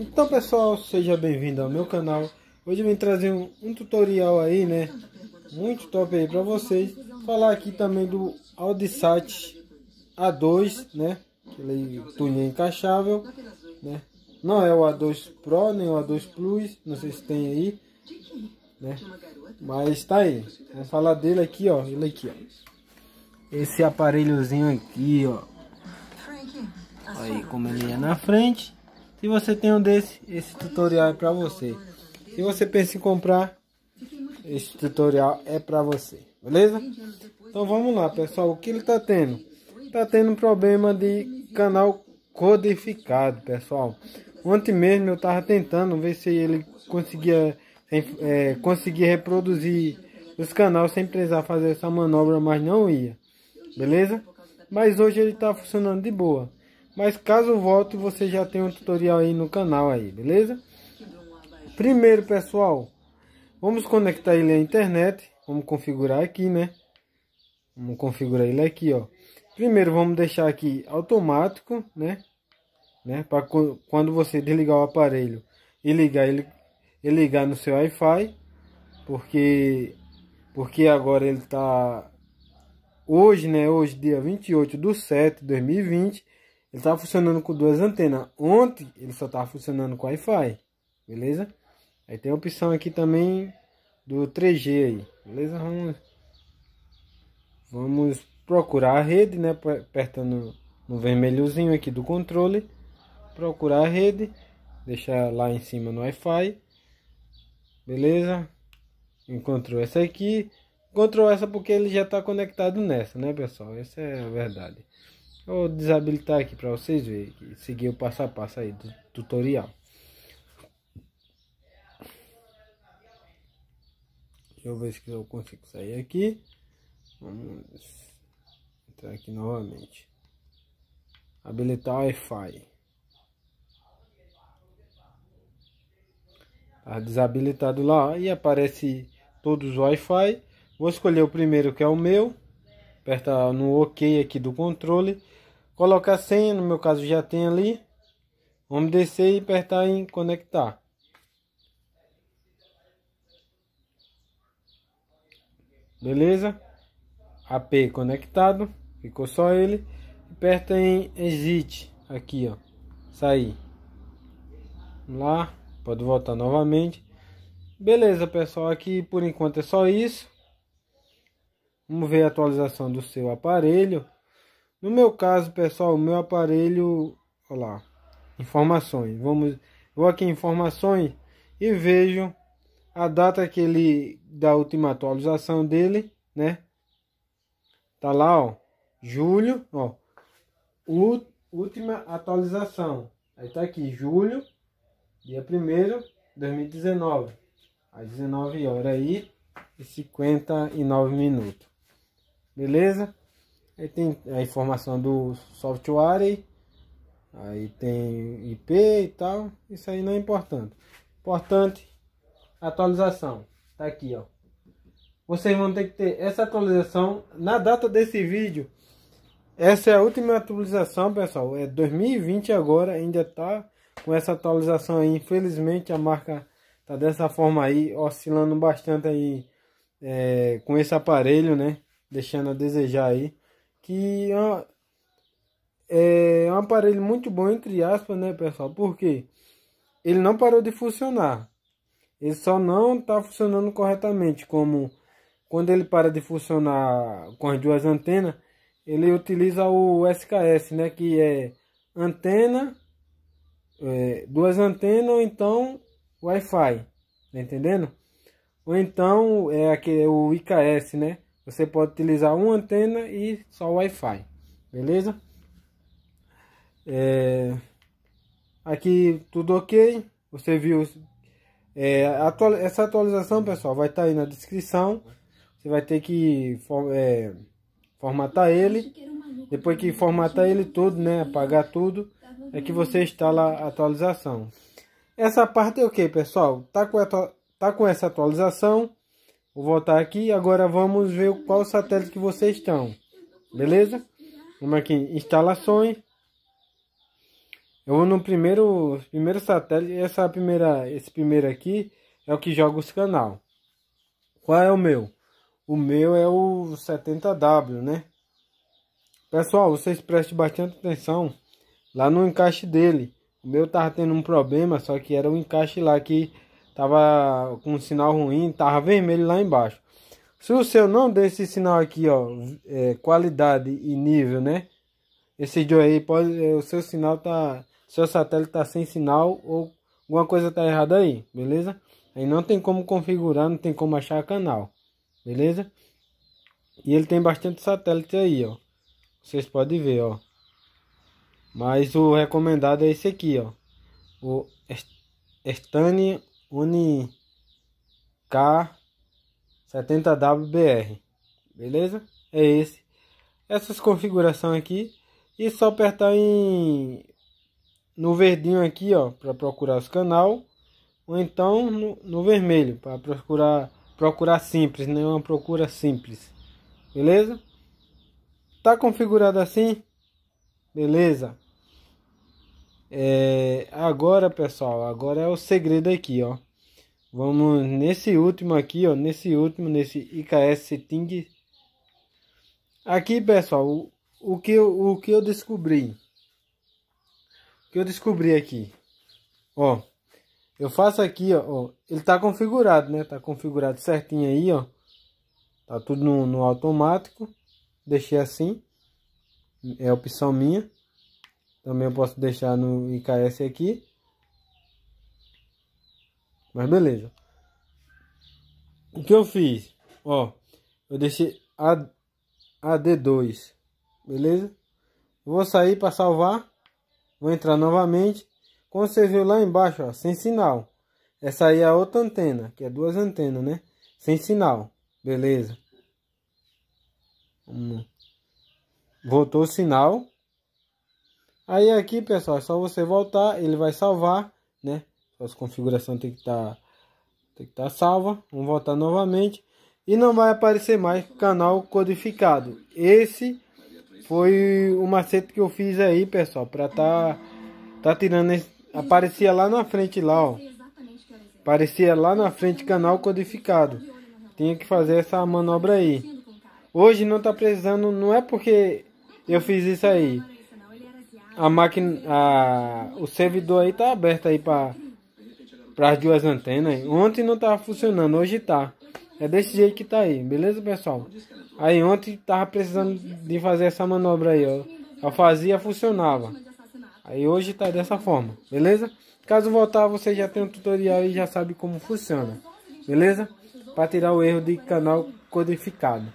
Então pessoal, seja bem-vindo ao meu canal. Hoje eu vim trazer um, um, tutorial aí, né? Muito top aí pra vocês. Falar aqui também do Audisat A2, né? Que ele é encaixável, né? Não é o A2 Pro, nem o A2 Plus, não sei se tem aí, né? Mas tá aí. Vamos falar dele aqui, ó. Ele aqui, ó. Esse aparelhozinho aqui, ó. Aí como ele é na frente se você tem um desse, esse tutorial é para você. Se você pensa em comprar, esse tutorial é para você, beleza? Então vamos lá, pessoal. O que ele tá tendo? Tá tendo um problema de canal codificado, pessoal. Ontem mesmo eu tava tentando ver se ele conseguia, é, é conseguia reproduzir os canais sem precisar fazer essa manobra, mas não ia, beleza? Mas hoje ele tá funcionando de boa. Mas caso volte, você já tem um tutorial aí no canal aí, beleza? Primeiro, pessoal, vamos conectar ele à internet. Vamos configurar aqui, né? Vamos configurar ele aqui, ó. Primeiro, vamos deixar aqui automático, né? né? Para quando você desligar o aparelho e ligar ele, e ligar no seu Wi-Fi, porque porque agora ele tá hoje, né? Hoje dia 28 do 7 de 2020, ele está funcionando com duas antenas. Ontem ele só estava funcionando com Wi-Fi, beleza? Aí tem a opção aqui também do 3G aí, beleza? Vamos, vamos procurar a rede, né? Apertando no vermelhozinho aqui do controle. Procurar a rede, deixar lá em cima no Wi-Fi, beleza? Encontrou essa aqui. Encontrou essa porque ele já está conectado nessa, né, pessoal? Essa é a verdade. Vou desabilitar aqui para vocês verem. Seguir o passo a passo aí do tutorial. Deixa eu ver se eu consigo sair aqui. Vamos entrar aqui novamente. Habilitar Wi-Fi. Tá desabilitado lá e aparece todos os Wi-Fi. Vou escolher o primeiro que é o meu. Aperta no OK aqui do controle colocar senha, no meu caso já tem ali. Vamos descer e apertar em conectar. Beleza? AP conectado, ficou só ele. Aperta em exit aqui, ó. Sair. Vamos lá, pode voltar novamente. Beleza, pessoal, aqui por enquanto é só isso. Vamos ver a atualização do seu aparelho. No meu caso, pessoal, o meu aparelho, olha lá, informações. Vamos, vou aqui em informações e vejo a data que ele da última atualização dele, né? Tá lá, ó, julho, ó. Última atualização. Aí tá aqui, julho, dia 1 2019, às 19 horas aí e 59 minutos. Beleza? Aí tem a informação do software, aí, aí tem IP e tal. Isso aí não é importante. Importante atualização. Tá aqui, ó. Vocês vão ter que ter essa atualização na data desse vídeo. Essa é a última atualização, pessoal. É 2020 agora, ainda tá com essa atualização aí. Infelizmente a marca tá dessa forma aí, oscilando bastante aí é, com esse aparelho, né? Deixando a desejar aí que é, é, é um aparelho muito bom, entre aspas, né, pessoal? Porque ele não parou de funcionar. Ele só não está funcionando corretamente, como quando ele para de funcionar com as duas antenas, ele utiliza o SKS, né, que é antena, é, duas antenas ou então Wi-Fi, tá entendendo? Ou então é aquele, o IKS, né? você pode utilizar uma antena e só Wi-Fi, beleza? É, aqui tudo ok, você viu é, atual, essa atualização pessoal vai estar tá aí na descrição, você vai ter que for, é, formatar ele, depois que formatar ele tudo, né, apagar tudo, é que você instala a atualização. Essa parte é o okay, que pessoal, tá com, tá com essa atualização, Vou voltar aqui. Agora vamos ver qual satélite que vocês estão. Beleza? Vamos aqui. Instalações. Eu vou no primeiro, primeiro satélite. Essa primeira, esse primeiro aqui é o que joga os canal. Qual é o meu? O meu é o 70W, né? Pessoal, vocês prestem bastante atenção lá no encaixe dele. O meu tava tendo um problema, só que era o encaixe lá que Tava com um sinal ruim, tava vermelho lá embaixo. Se o seu não der esse sinal aqui, ó, é, qualidade e nível, né? Esse Joe aí, pode, é, o seu sinal tá, seu satélite tá sem sinal ou alguma coisa tá errada aí, beleza? Aí não tem como configurar, não tem como achar canal, beleza? E ele tem bastante satélite aí, ó. Vocês podem ver, ó. Mas o recomendado é esse aqui, ó. O Estania UniK70WBR. Beleza? É esse. Essas configurações aqui. E só apertar em no verdinho aqui, ó, para procurar os canal, ou então no, no vermelho para procurar procurar simples, nenhuma né? procura simples. Beleza? Tá configurado assim? Beleza? É, agora, pessoal, agora é o segredo aqui, ó. Vamos nesse último aqui, ó, nesse último, nesse IKS Setting. Aqui, pessoal, o, o, que eu, o que eu descobri. O que eu descobri aqui. Ó, eu faço aqui, ó, ó ele tá configurado, né? Tá configurado certinho aí, ó. Tá tudo no, no automático. Deixei assim. É opção minha. Também eu posso deixar no IKS aqui. Mas beleza. O que eu fiz? Ó, eu deixei a, a D2. Beleza? vou sair para salvar. Vou entrar novamente. Como você viu lá embaixo, ó, sem sinal. Essa aí é a outra antena, que é duas antenas, né? Sem sinal. Beleza. Voltou o sinal. Aí aqui, pessoal, é só você voltar, ele vai salvar, né? As configurações tem que estar tá, tem que estar tá salva. Vamos voltar novamente e não vai aparecer mais canal codificado. Esse foi o macete que eu fiz aí, pessoal, para tá tá tirando esse, aparecia lá na frente lá, ó. Aparecia lá na frente canal codificado. Tinha que fazer essa manobra aí. Hoje não tá precisando, não é porque eu fiz isso aí a máquina, a, o servidor aí tá aberto aí para as duas antenas. Ontem não tava funcionando, hoje tá. É desse jeito que tá aí, beleza, pessoal? Aí ontem tava precisando de fazer essa manobra aí, ó. Eu fazia, funcionava. Aí hoje tá dessa forma, beleza? Caso voltar, você já tem um tutorial e já sabe como funciona, beleza? Para tirar o erro de canal codificado.